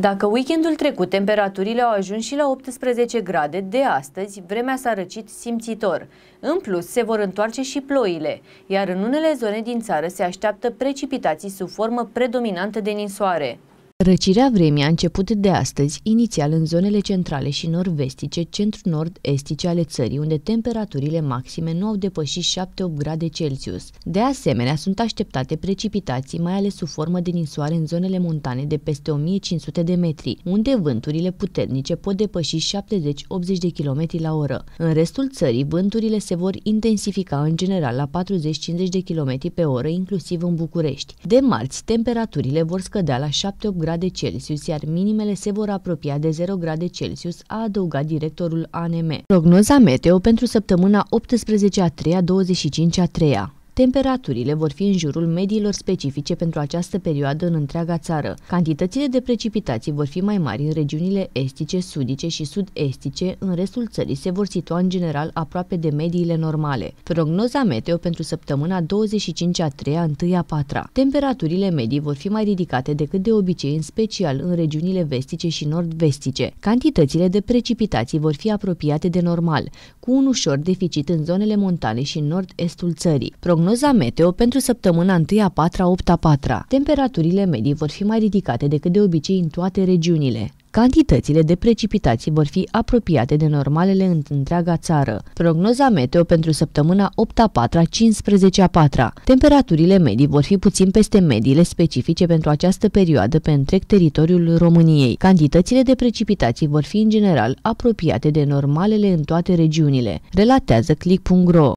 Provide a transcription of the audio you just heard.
Dacă weekendul trecut temperaturile au ajuns și la 18 grade, de astăzi vremea s-a răcit simțitor. În plus, se vor întoarce și ploile, iar în unele zone din țară se așteaptă precipitații sub formă predominantă de ninsoare. Răcirea vremii a început de astăzi, inițial în zonele centrale și nord-vestice, centru-nord-estice ale țării, unde temperaturile maxime nu au depășit 7-8 grade Celsius. De asemenea, sunt așteptate precipitații, mai ales sub formă de ninsoare în zonele montane de peste 1500 de metri, unde vânturile puternice pot depăși 70-80 de km la oră. În restul țării, vânturile se vor intensifica în general la 40-50 de km pe oră, inclusiv în București. De marți, temperaturile vor scădea la 7-8 grade Celsius, iar minimele se vor apropia de 0 grade Celsius, a adăugat directorul ANM. Prognoza meteo pentru săptămâna 18 a 3 -a, 25 a 3 -a. Temperaturile vor fi în jurul mediilor specifice pentru această perioadă în întreaga țară. Cantitățile de precipitații vor fi mai mari în regiunile estice, sudice și sud-estice, în restul țării se vor situa în general aproape de mediile normale. Prognoza meteo pentru săptămâna 25 a 3 a 1 a 4 -a. Temperaturile medii vor fi mai ridicate decât de obicei, în special în regiunile vestice și nord-vestice. Cantitățile de precipitații vor fi apropiate de normal, cu un ușor deficit în zonele montane și nord-estul țării. Prognoza Prognoza meteo pentru săptămâna 1 a 4 a 8 a 4 -a. Temperaturile medii vor fi mai ridicate decât de obicei în toate regiunile. Cantitățile de precipitații vor fi apropiate de normalele în întreaga țară. Prognoza meteo pentru săptămâna 8 a 4 -a, 15 a 4 -a. Temperaturile medii vor fi puțin peste mediile specifice pentru această perioadă pe întreg teritoriul României. Cantitățile de precipitații vor fi în general apropiate de normalele în toate regiunile, relatează click.ro.